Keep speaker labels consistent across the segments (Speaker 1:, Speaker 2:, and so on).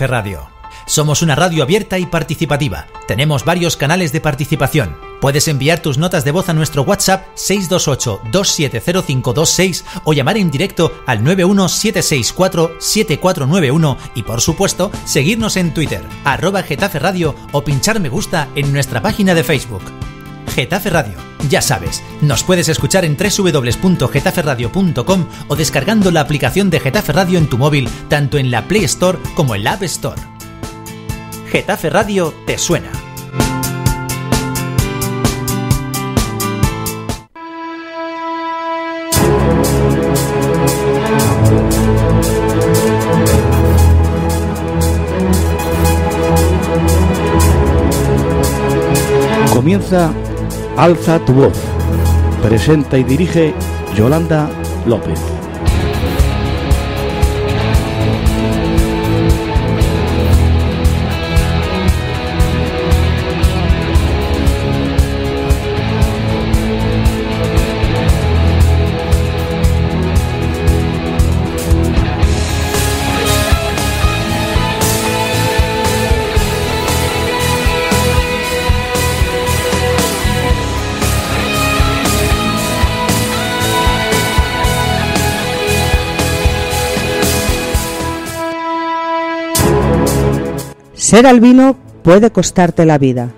Speaker 1: Radio. Somos una radio abierta y participativa. Tenemos varios canales de participación. Puedes enviar tus notas de voz a nuestro WhatsApp 628-270526 o llamar en directo al 91764-7491 y por supuesto seguirnos en Twitter, arroba Getafe Radio o pinchar me gusta en nuestra página de Facebook. Getafe Radio. Ya sabes, nos puedes escuchar en www.getaferradio.com o descargando la aplicación de Getafe Radio en tu móvil, tanto en la Play Store como en la App Store. Getafe Radio te suena.
Speaker 2: Comienza Alza tu voz. Presenta y dirige Yolanda López. Ser albino puede costarte la vida.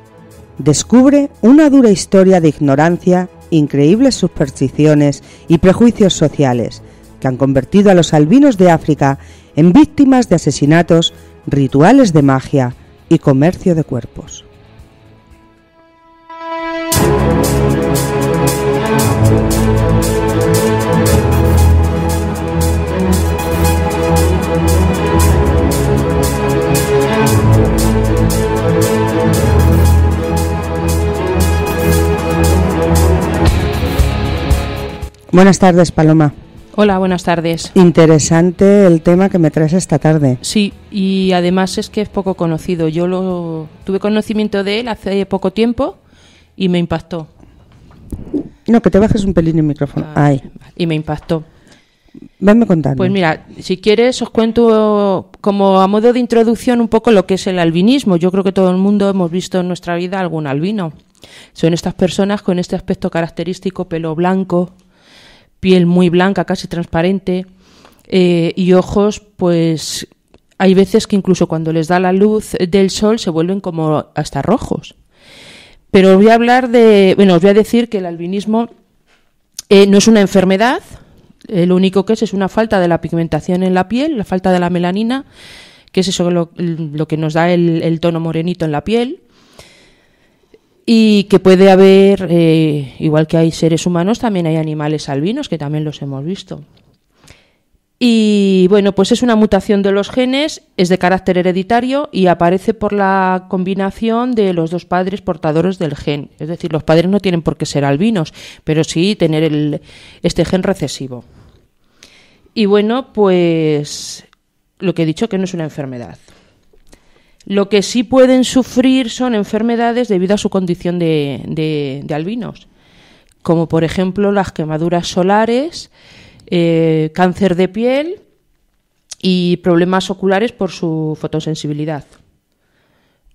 Speaker 2: Descubre una dura historia de ignorancia, increíbles supersticiones y prejuicios sociales que han convertido a los albinos de África en víctimas de asesinatos, rituales de magia y comercio de cuerpos. Buenas tardes, Paloma.
Speaker 1: Hola, buenas tardes.
Speaker 2: Interesante el tema que me traes esta tarde. Sí,
Speaker 1: y además es que es poco conocido. Yo lo tuve conocimiento de él hace poco tiempo y me impactó.
Speaker 2: No, que te bajes un pelín el micrófono. Ah, y me impactó. Venme contando. Pues
Speaker 1: mira, si quieres os cuento como a modo de introducción un poco lo que es el albinismo. Yo creo que todo el mundo hemos visto en nuestra vida algún albino. Son estas personas con este aspecto característico, pelo blanco, piel muy blanca, casi transparente, eh, y ojos, pues hay veces que incluso cuando les da la luz del sol se vuelven como hasta rojos. Pero os voy a hablar de, bueno, os voy a decir que el albinismo eh, no es una enfermedad, el eh, lo único que es es una falta de la pigmentación en la piel, la falta de la melanina, que es eso lo, que nos da el, el tono morenito en la piel y que puede haber, eh, igual que hay seres humanos, también hay animales albinos, que también los hemos visto. Y bueno, pues es una mutación de los genes, es de carácter hereditario y aparece por la combinación de los dos padres portadores del gen. Es decir, los padres no tienen por qué ser albinos, pero sí tener este gen recesivo. Y bueno, pues lo que he dicho que no es una enfermedad. Lo que sí pueden sufrir son enfermedades debido a su condición de, albinos, como por ejemplo las quemaduras solares, eh, cáncer de piel y problemas oculares por su fotosensibilidad.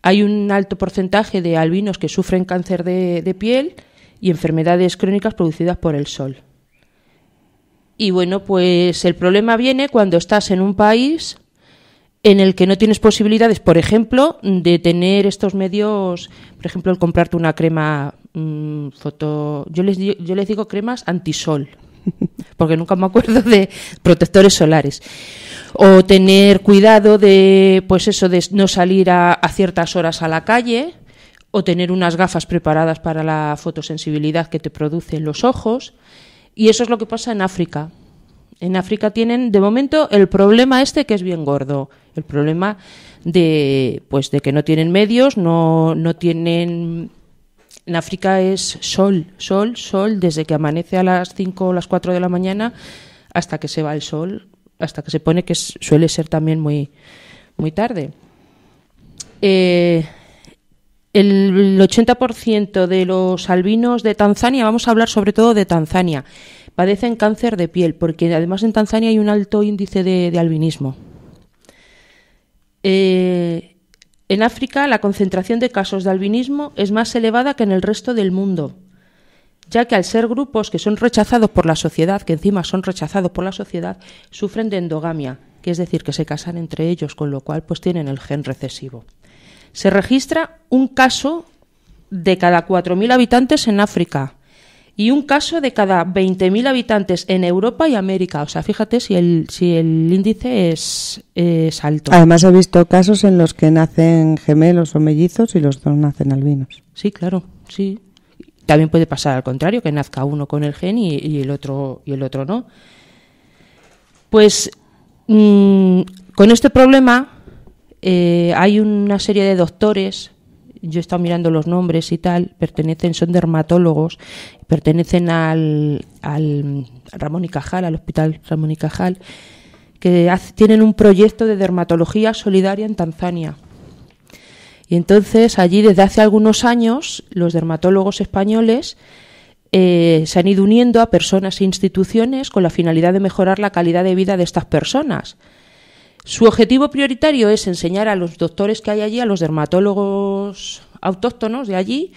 Speaker 1: Hay un alto porcentaje de albinos que sufren cáncer de piel y enfermedades crónicas producidas por el sol. Y bueno, pues el problema viene cuando estás en un país en el que no tienes posibilidades, por ejemplo, de tener estos medios, por ejemplo, el comprarte una crema mm, foto... Yo les, yo les digo cremas antisol, porque nunca me acuerdo de protectores solares. O tener cuidado de, pues eso, de no salir a, a ciertas horas a la calle, o tener unas gafas preparadas para la fotosensibilidad que te producen los ojos. Y eso es lo que pasa en África. En África tienen, de momento, el problema este que es bien gordo el problema de, pues, de que no tienen medios, no, no tienen en África es sol, sol, sol, desde que amanece a las 5 o las 4 de la mañana hasta que se va el sol, hasta que se pone, que suele ser también muy, muy tarde. Eh, el 80% de los albinos de Tanzania, vamos a hablar sobre todo de Tanzania, padecen cáncer de piel, porque además en Tanzania hay un alto índice de albinismo. Eh, en África la concentración de casos de albinismo es más elevada que en el resto del mundo, ya que al ser grupos que son rechazados por la sociedad, que encima son rechazados por la sociedad, sufren de endogamia, que es decir, que se casan entre ellos, con lo cual pues tienen el gen recesivo. Se registra un caso de cada 4.000 habitantes en África y un caso de cada 20.000 habitantes en Europa y América. O sea, fíjate si el, si el índice es, alto. Además,
Speaker 2: he visto casos en los que nacen gemelos o mellizos y los dos nacen albinos.
Speaker 1: Sí, claro, sí. También puede pasar al contrario, que nazca uno con el gen y, el, otro, y el otro no. Pues mm, con este problema eh, hay una serie de doctores yo he estado mirando los nombres y tal, pertenecen, son dermatólogos, pertenecen al, Ramón y Cajal, al Hospital Ramón y Cajal, que tienen un proyecto de dermatología solidaria en Tanzania. Y entonces allí desde hace algunos años los dermatólogos españoles eh, se han ido uniendo a personas e instituciones con la finalidad de mejorar la calidad de vida de estas personas. Su objetivo prioritario es enseñar a los doctores que hay allí, a los dermatólogos autóctonos de allí,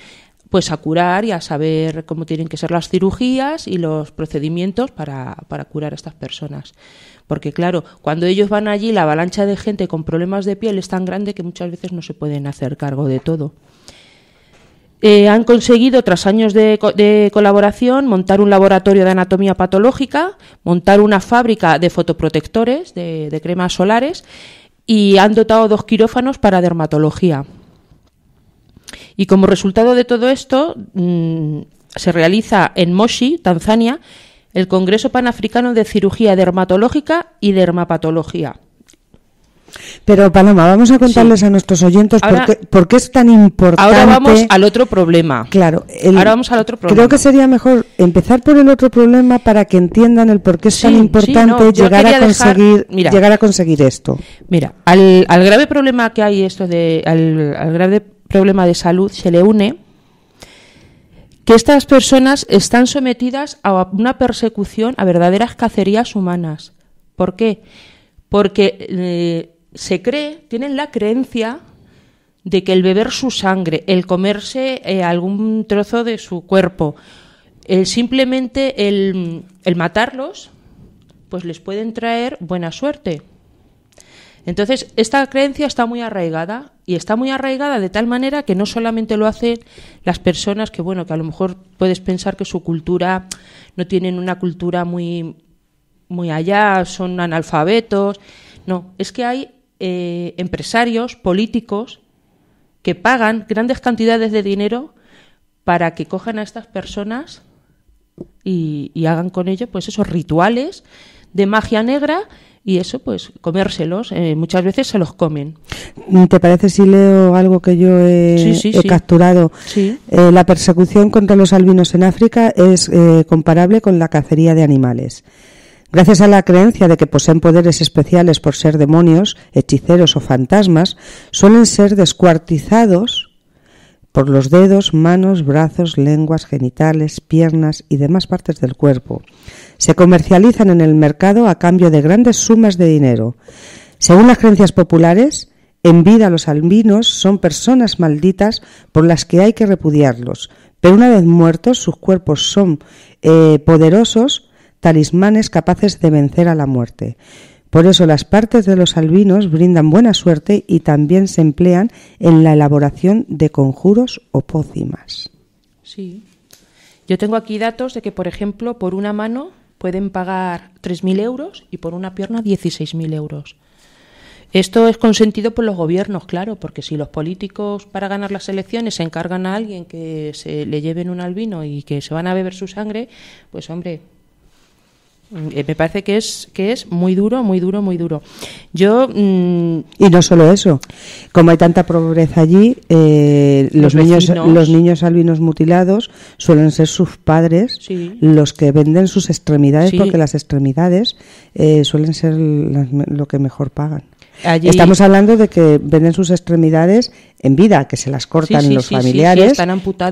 Speaker 1: pues a curar y a saber cómo tienen que ser las cirugías y los procedimientos para, para curar a estas personas. Porque claro, cuando ellos van allí, la avalancha de gente con problemas de piel es tan grande que muchas veces no se pueden hacer cargo de todo. Eh, han conseguido, tras años de, colaboración, montar un laboratorio de anatomía patológica, montar una fábrica de fotoprotectores, de, cremas solares, y han dotado dos quirófanos para dermatología. Y como resultado de todo esto, mm, se realiza en Moshi, Tanzania, el Congreso Panafricano de Cirugía Dermatológica y Dermapatología
Speaker 2: pero Paloma, vamos a contarles a nuestros oyentes por, qué, es tan importante. Ahora vamos al
Speaker 1: otro problema.
Speaker 2: Claro, ahora vamos al otro problema. Creo que sería mejor empezar por el otro problema para que entiendan el por qué es tan importante llegar a conseguir llegar a conseguir esto. Mira,
Speaker 1: al, grave problema que hay esto de al, grave problema de salud se le une que estas personas están sometidas a una persecución, a verdaderas cacerías humanas. ¿Por qué? Porque eh, se cree, tienen la creencia de que el beber su sangre, el comerse eh, algún trozo de su cuerpo, el simplemente el, el matarlos, pues les pueden traer buena suerte. Entonces, esta creencia está muy arraigada y está muy arraigada de tal manera que no solamente lo hacen las personas que, bueno, que a lo mejor puedes pensar que su cultura no tienen una cultura muy, muy allá, son analfabetos. No, es que hay eh, empresarios, políticos, que pagan grandes cantidades de dinero para que cojan a estas personas y, hagan con ellos pues esos rituales de magia negra y eso pues comérselos eh, muchas veces se los comen
Speaker 2: te parece si leo algo que yo he, capturado eh, la persecución contra los albinos en África es comparable con la cacería de animales Gracias a la creencia de que poseen poderes especiales por ser demonios, hechiceros o fantasmas, suelen ser descuartizados por los dedos, manos, brazos, lenguas, genitales, piernas y demás partes del cuerpo. Se comercializan en el mercado a cambio de grandes sumas de dinero. Según las creencias populares, en vida los albinos son personas malditas por las que hay que repudiarlos, pero una vez muertos sus cuerpos son eh, poderosos talismanes capaces de vencer a la muerte. Por eso las partes de los albinos brindan buena suerte y también se emplean en la elaboración de conjuros o pócimas.
Speaker 1: Sí. Yo tengo aquí datos de que, por ejemplo, por una mano pueden pagar 3.000 euros y por una pierna 16.000 euros. Esto es consentido por los gobiernos, claro, porque si los políticos para ganar las elecciones se encargan a alguien que se le lleven un albino y que se van a beber su sangre, pues hombre, eh, me parece que es que es muy duro, muy duro, muy duro. Yo mm,
Speaker 2: y no solo eso, como hay tanta pobreza allí, eh, los, niños los niños albinos mutilados suelen ser sus padres los que venden sus extremidades porque las extremidades eh, suelen ser lo que mejor pagan. Estamos hablando de que venden sus extremidades en vida, que se las cortan los familiares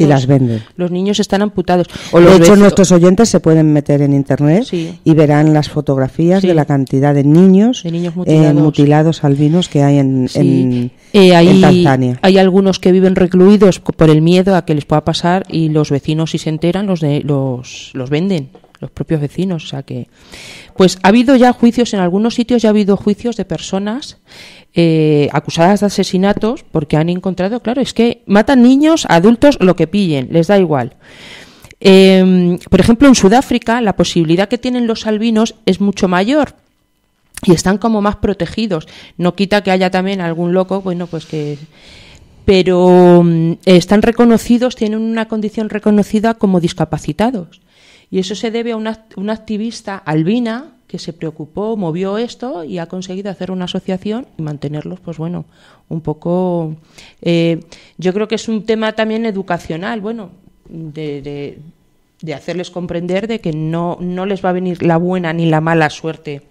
Speaker 2: y las venden.
Speaker 1: Los niños están amputados. de hecho, nuestros
Speaker 2: oyentes se pueden meter en internet y verán las fotografías de la cantidad de niños, eh, mutilados. albinos que hay en, en, eh, Tanzania.
Speaker 1: Hay algunos que viven recluidos por el miedo a que les pueda pasar y los vecinos, si se enteran, los, de, los, los venden los propios vecinos, o sea que, pues ha habido ya juicios en algunos sitios, ya ha habido juicios de personas eh, acusadas de asesinatos porque han encontrado, claro, es que matan niños, adultos, lo que pillen, les da igual. Em, por ejemplo, en Sudáfrica la posibilidad que tienen los albinos es mucho mayor y están como más protegidos. No quita que haya también algún loco, bueno, pues que pero mm, están reconocidos, tienen una condición reconocida como discapacitados. Y eso se debe a una, activista albina que se preocupó, movió esto y ha conseguido hacer una asociación y mantenerlos, pues bueno, un poco. Eh, yo creo que es un tema también educacional, bueno, de, de, hacerles comprender de que no, no les va a venir la buena ni la mala suerte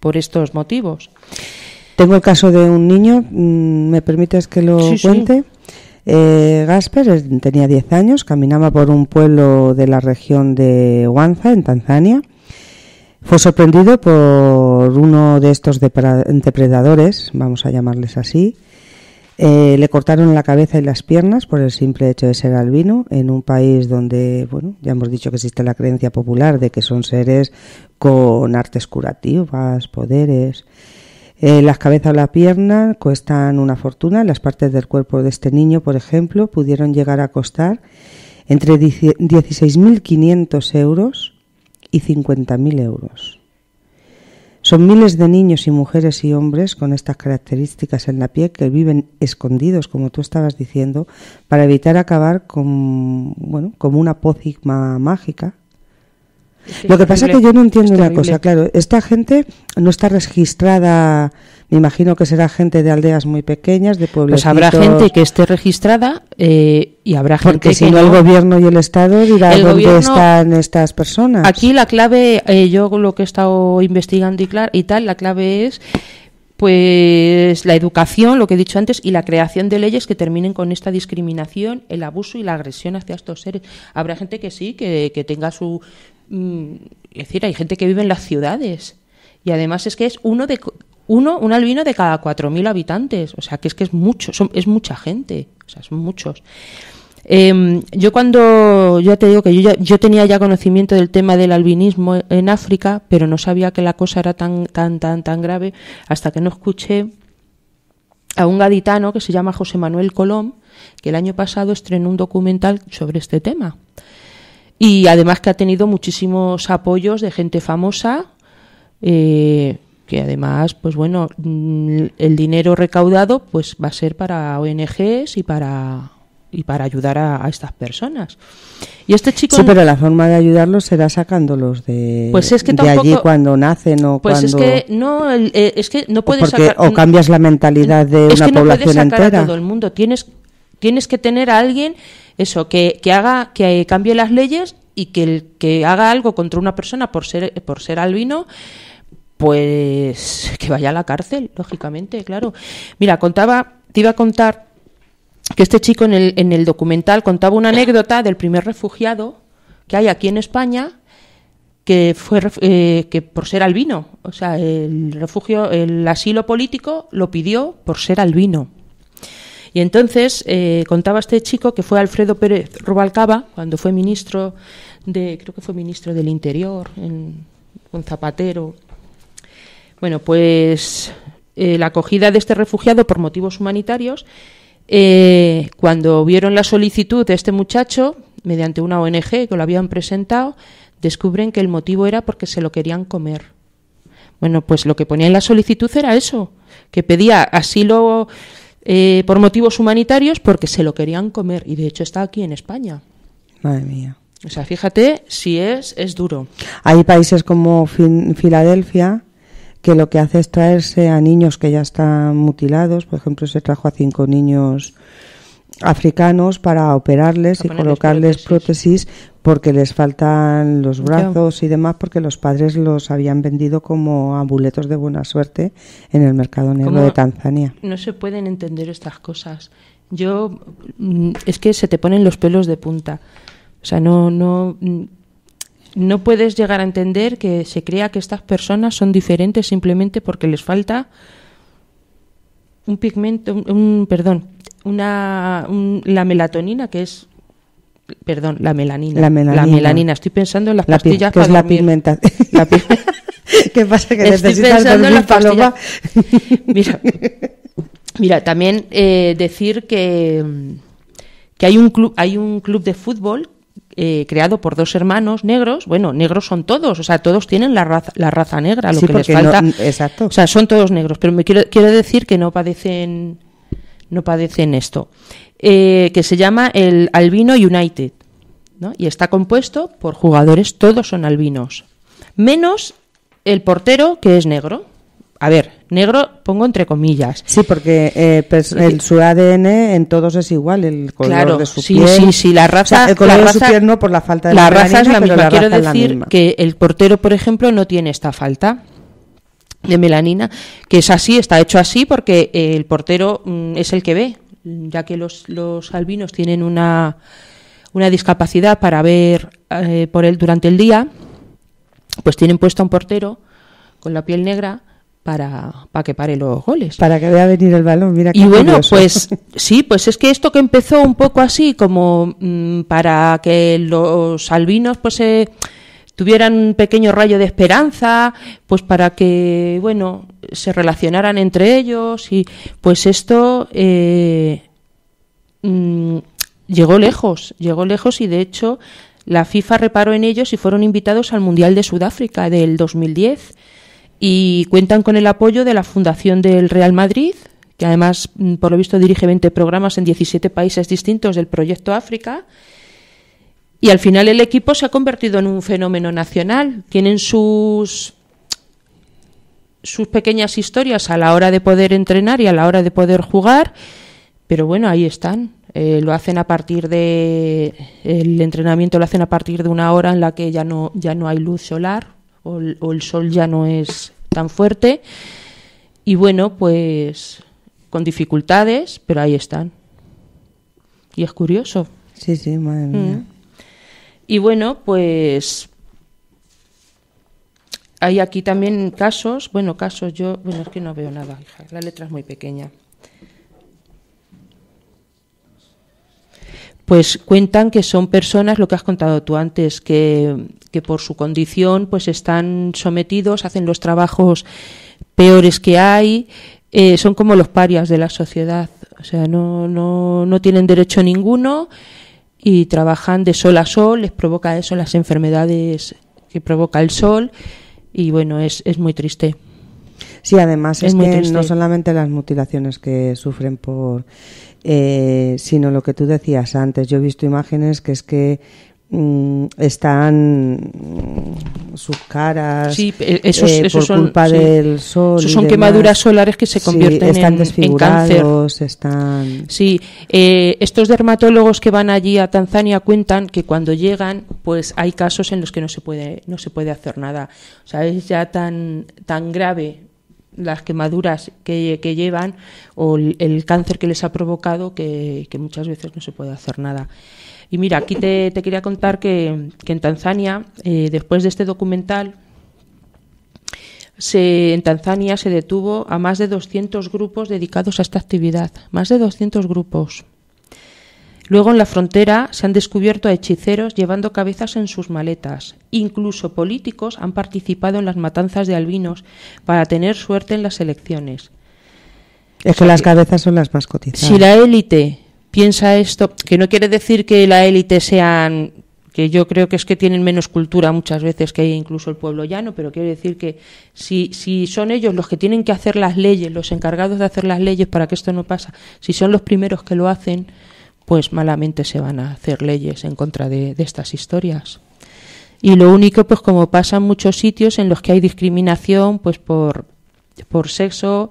Speaker 1: por estos motivos.
Speaker 2: Tengo el caso de un niño, mm, ¿me permites que lo cuente? Eh, Gasper tenía 10 años, caminaba por un pueblo de la región de Wanza, en Tanzania. Fue sorprendido por uno de estos depredadores, vamos a llamarles así. Eh, le cortaron la cabeza y las piernas por el simple hecho de ser albino, en un país donde, bueno, ya hemos dicho que existe la creencia popular de que son seres con artes curativas, poderes. Eh, las cabezas, o la pierna cuestan una fortuna. Las partes del cuerpo de este niño, por ejemplo, pudieron llegar a costar entre 16.500 euros y 50.000 euros. Son miles de niños y mujeres y hombres con estas características en la piel que viven escondidos, como tú estabas diciendo, para evitar acabar con, bueno, como una pócima mágica lo que pasa es que yo no entiendo una cosa, claro, esta gente no está registrada, me imagino que será gente de aldeas muy pequeñas, de pueblos. Pues habrá gente que esté registrada eh, y habrá gente Porque si no, el gobierno y el Estado dirán dónde están estas personas.
Speaker 1: Aquí la clave, eh, yo lo que he estado investigando y, y tal, la clave es pues la educación, lo que he dicho antes, y la creación de leyes que terminen con esta discriminación, el abuso y la agresión hacia estos seres. Habrá gente que sí, que tenga su, Mm, es decir, hay gente que vive en las ciudades. Y además es que es uno de uno, un albino de cada 4.000 habitantes. O sea, que es que es mucho, es mucha gente. O sea, son muchos. Em, yo cuando, ya te digo que yo, yo tenía ya conocimiento del tema del albinismo en África, pero no sabía que la cosa era tan, tan, tan, tan grave hasta que no escuché a un gaditano que se llama José Manuel Colón, que el año pasado estrenó un documental sobre este tema y además que ha tenido muchísimos apoyos de gente famosa, eh, que además, pues bueno, mm, el dinero recaudado pues va a ser para ONGs y para y para ayudar a, a, estas personas.
Speaker 2: Y este chico Sí, pero la forma de ayudarlos será sacándolos de Pues es que de allí cuando nacen o pues cuando Pues es
Speaker 1: que no es que no puedes sacar, o cambias
Speaker 2: la mentalidad de una población entera. que no sacar todo el
Speaker 1: mundo, tienes tienes que tener a alguien eso que, haga que eh, cambie las leyes y que que haga algo contra una persona por ser por ser albino pues que vaya a la cárcel lógicamente claro mira contaba te iba a contar que este chico en el, en el documental contaba una anécdota del primer refugiado que hay aquí en España que fue eh, que por ser albino o sea el refugio el asilo político lo pidió por ser albino y entonces eh, contaba este chico que fue Alfredo Pérez Rubalcaba, cuando fue ministro de, creo que fue ministro del Interior, en, Zapatero. Bueno, pues eh, la acogida de este refugiado por motivos humanitarios, eh, cuando vieron la solicitud de este muchacho, mediante una ONG que lo habían presentado, descubren que el motivo era porque se lo querían comer. Bueno, pues lo que ponía en la solicitud era eso, que pedía asilo eh, por motivos humanitarios porque se lo querían comer y de hecho está aquí en España.
Speaker 2: Madre mía. O sea,
Speaker 1: fíjate si es, es duro.
Speaker 2: Hay países como Filadelfia que lo que hace es traerse a niños que ya están mutilados. Por ejemplo, se trajo a cinco niños africanos para operarles y colocarles prótesis porque les faltan los brazos y demás, porque los padres los habían vendido como amuletos de buena suerte en el mercado negro de Tanzania.
Speaker 1: No se pueden entender estas cosas. Yo
Speaker 2: mm, es que se te ponen los pelos de punta.
Speaker 1: O sea, no, no, mm, no puedes llegar a entender que se crea que estas personas son diferentes simplemente porque les falta un pigmento, un, perdón, una, la melatonina, que es perdón, la melanina. La melanina. Estoy pensando en las la pastillas que es la
Speaker 2: ¿Qué pasa? Que necesitas en paloma.
Speaker 1: Mira, mira, también eh, decir que, que hay, un club, hay un club de fútbol eh, creado por dos hermanos negros. Bueno, negros son todos, o sea, todos tienen la raza, la raza negra, lo que les falta. exacto. O sea, son todos negros, pero me quiero, quiero decir que no padecen, no padecen esto. Eh, que se llama el Albino United. Y está compuesto por jugadores, todos son albinos, menos
Speaker 2: el portero que es negro.
Speaker 1: A ver, negro pongo entre comillas. Sí, porque
Speaker 2: eh, pues, el, su ADN en todos es igual, el color claro, de su sí, Sí, sí, la raza. el color de su piel por la falta de la, raza es la misma. Quiero decir
Speaker 1: que el portero, por ejemplo, no tiene esta falta de melanina, que es así, está hecho así porque el portero mm, es el que ve, ya que los, los albinos tienen una, una discapacidad para ver eh, por él durante el día, pues tienen puesto un portero con la piel negra para, que pare los
Speaker 2: goles. Para que vea venir el balón,
Speaker 1: mira qué Y bueno, pues sí, pues es que esto que empezó un poco así, como mm, para que los albinos pues se tuvieran un pequeño rayo de esperanza, pues para que, bueno, se relacionaran entre ellos y pues esto eh, mm, llegó lejos, llegó lejos y de hecho la FIFA reparó en ellos y fueron invitados al Mundial de Sudáfrica del 2010 y cuentan con el apoyo de la Fundación del Real Madrid, que además mm, por lo visto dirige 20 programas en 17 países distintos del Proyecto África y al final el equipo se ha convertido en un fenómeno nacional. Tienen sus sus pequeñas historias a la hora de poder entrenar y a la hora de poder jugar, pero bueno, ahí están. Eh, lo hacen a partir de el entrenamiento lo hacen a partir de una hora en la que ya no ya no hay luz solar o el, sol ya no es tan fuerte y bueno, pues con dificultades, pero ahí están. Y es curioso. Sí, sí, madre mm. mía. Y bueno, pues hay aquí también casos, bueno, casos yo, bueno, es que no veo nada, hija, la letra es muy pequeña. Pues cuentan que son personas, lo que has contado tú antes, que, por su condición pues están sometidos, hacen los trabajos peores que hay, eh, son como los parias de la sociedad, o sea, no, no, no tienen derecho ninguno, y trabajan de sol a sol, les provoca eso las enfermedades que provoca el sol y bueno, es, es muy triste. Sí, además es, no
Speaker 2: solamente las mutilaciones que sufren por, eh, sino lo que tú decías antes. Yo he visto imágenes que es que Mm, están mm, sus caras e-, eh, por son, culpa del sol. son quemaduras solares que se convierten en, cáncer. Están...
Speaker 1: Sí, eh, estos dermatólogos que van allí a Tanzania cuentan que cuando llegan, pues hay casos en los que no se puede, no se puede hacer nada. O es ya tan, tan grave las quemaduras que, llevan o el, cáncer que les ha provocado que, que muchas veces no se puede hacer nada. Y mira, aquí te, quería contar que, en Tanzania, eh, después de este documental, en Tanzania se detuvo a más de 200 grupos dedicados a esta actividad. Más de 200 grupos. Luego en la frontera se han descubierto a hechiceros llevando cabezas en sus maletas. Incluso políticos han participado en las matanzas de albinos para tener suerte en las elecciones.
Speaker 2: Es que las cabezas son las más cotizadas. Si la élite
Speaker 1: piensa esto, que no quiere decir que la élite sean que yo creo que es que tienen menos cultura muchas veces que incluso el pueblo llano, pero quiere decir que si, son ellos los que tienen que hacer las leyes, los encargados de hacer las leyes para que esto no pasa, si son los primeros que lo hacen, pues malamente se van a hacer leyes en contra de, estas historias. Y lo único, pues como pasa en muchos sitios en los que hay discriminación, pues por, por sexo,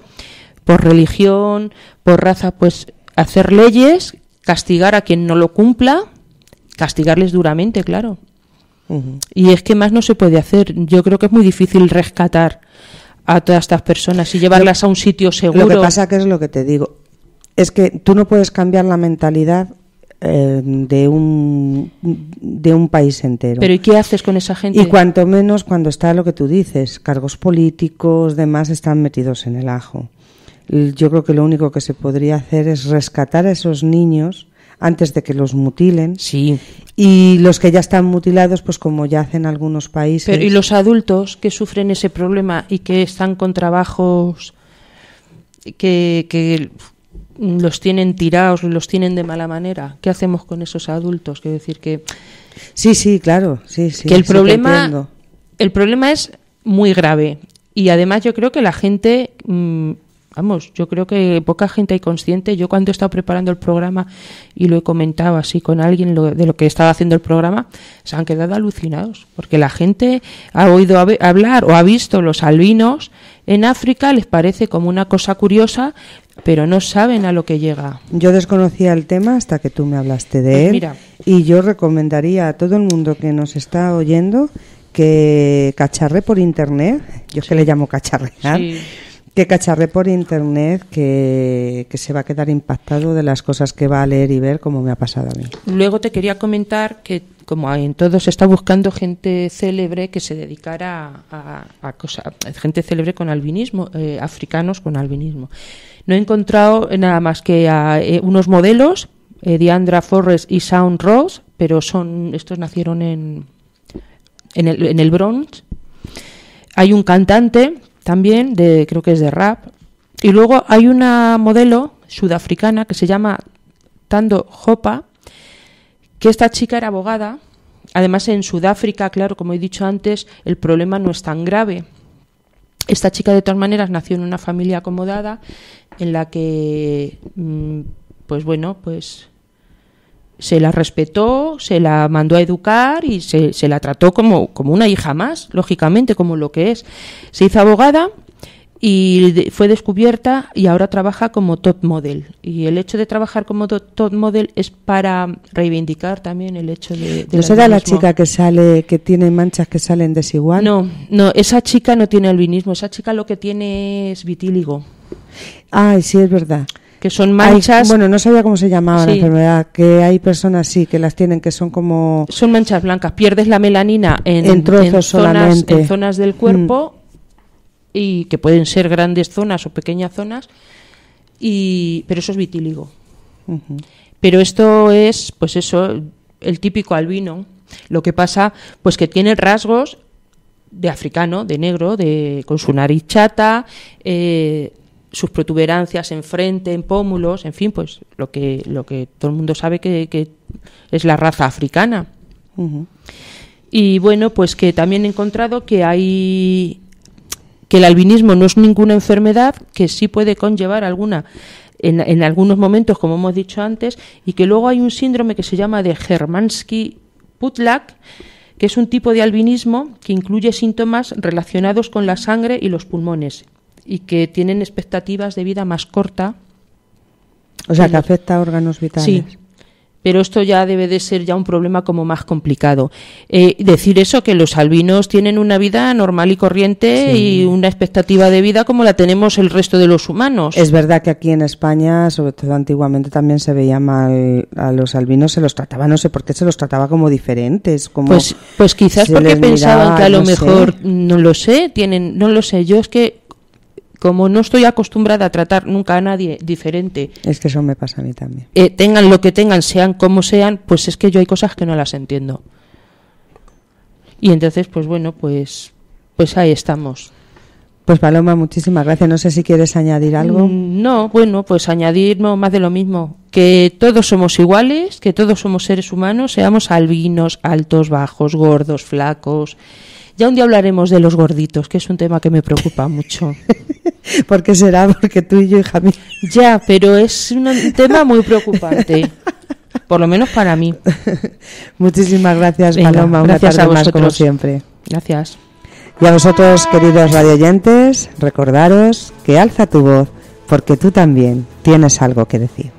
Speaker 1: por religión, por raza, pues hacer leyes, castigar a quien no lo cumpla, castigarles duramente, claro. Y es que más no se puede hacer. Yo creo que es muy difícil rescatar a todas estas personas y llevarlas a un sitio seguro. Lo que pasa
Speaker 2: que es lo que te digo. Es que tú no puedes cambiar la mentalidad eh, de, un, de un país entero. Pero ¿y
Speaker 1: qué haces con esa gente? Y
Speaker 2: cuanto menos cuando está lo que tú dices, cargos políticos, demás, están metidos en el ajo yo creo que lo único que se podría hacer es rescatar a esos niños antes de que los mutilen. Sí. Y los que ya están mutilados, pues como ya hacen algunos países. Pero y los
Speaker 1: adultos que sufren ese problema y que están con trabajos que, que los tienen tirados, los tienen de mala manera. ¿Qué hacemos con esos adultos? Quiero decir que
Speaker 2: Sí, sí, claro, sí, sí. Que el problema
Speaker 1: el problema es muy grave y además yo creo que la gente mm, Vamos, yo creo que poca gente hay consciente. Yo cuando he estado preparando el programa y lo he comentado así con alguien de lo que estaba haciendo el programa, se han quedado alucinados, porque la gente ha oído hablar o ha visto los albinos en África, les parece como una cosa curiosa, pero no saben a lo que llega.
Speaker 2: Yo desconocía el tema hasta que tú me hablaste de pues él. Y yo recomendaría a todo el mundo que nos está oyendo que cacharre por internet, yo es que le llamo cacharre que cacharré por internet que, que, se va a quedar impactado de las cosas que va a leer y ver como me ha pasado a mí.
Speaker 1: Luego te quería comentar que como en todo se está buscando gente célebre que se dedicara a, a, gente célebre con albinismo, eh, africanos con albinismo. No he encontrado nada más que a, eh, unos modelos, eh, Diandra Forrest y Sound Rose, pero son estos nacieron en, en, el, en el Bronx. Hay un cantante también de creo que es de rap. Y luego hay una modelo sudafricana que se llama Tando Jopa que esta chica era abogada. Además en Sudáfrica, claro, como he dicho antes, el problema no es tan grave. Esta chica de todas maneras nació en una familia acomodada en la que mm, pues bueno, pues se la respetó, se la mandó a educar y se, se la trató como, como una hija más, lógicamente, como lo que es. Se hizo abogada y fue descubierta y ahora trabaja como top model. Y el hecho de trabajar como top model es para reivindicar también el hecho
Speaker 2: de... de ¿No será la chica que sale, que tiene manchas que salen desigual? No, no, esa chica no
Speaker 1: tiene albinismo, esa chica lo que tiene es vitíligo.
Speaker 2: Ay, sí, es verdad
Speaker 1: que son manchas. bueno, no
Speaker 2: sabía cómo se llamaba la enfermedad, que hay personas sí que las tienen que son como
Speaker 1: son manchas blancas, pierdes la melanina en, en zonas, del cuerpo mm. y que pueden ser grandes zonas o pequeñas zonas y pero eso es vitíligo. Pero esto es pues eso el típico albino. Lo que pasa pues que tiene rasgos de africano, de negro, de con su nariz chata, eh, sus protuberancias en frente, en pómulos, en fin, pues lo que, lo que todo el mundo sabe que, es la raza africana. Y bueno, pues que también he encontrado que hay que el albinismo no es ninguna enfermedad, que sí puede conllevar alguna en, en algunos momentos, como hemos dicho antes, y que luego hay un síndrome que se llama de Germansky-Putlak, que es un tipo de albinismo que incluye síntomas relacionados con la sangre y los pulmones y que tienen expectativas de vida más corta.
Speaker 2: O sea, que afecta a órganos vitales. Sí,
Speaker 1: pero esto ya debe de ser ya un problema como más complicado. Eh, decir eso, que los albinos tienen una vida normal y corriente y
Speaker 2: una expectativa de vida como la tenemos el resto de los humanos. Es verdad que aquí en España, sobre todo antiguamente, también se veía mal a los albinos, se los trataba, no sé por qué se los trataba como diferentes. Como pues, pues quizás porque pensaban que a lo mejor,
Speaker 1: no lo sé, tienen, no lo sé, yo es que como no estoy acostumbrada a tratar nunca a nadie diferente.
Speaker 2: Es que eso me pasa a mí también.
Speaker 1: Eh, tengan lo que tengan, sean como sean, pues es que yo hay cosas que no las
Speaker 2: entiendo. Y entonces, pues bueno, pues, pues ahí estamos. Pues Paloma, muchísimas gracias. No sé si quieres añadir mm, algo.
Speaker 1: No, bueno, pues añadir no, más de lo mismo. Que todos somos iguales, que todos somos seres humanos, seamos albinos, altos, bajos, gordos, flacos. Ya un día hablaremos de los gorditos, que es un tema que me preocupa mucho. porque será porque tú y yo, hija mía. Ya, pero es un tema muy preocupante. Por lo menos para mí. Muchísimas
Speaker 2: gracias, Paloma. Una gracias tarde más, como siempre. Gracias. Y a vosotros, queridos radioyentes, recordaros que alza tu voz, porque tú también tienes algo que decir.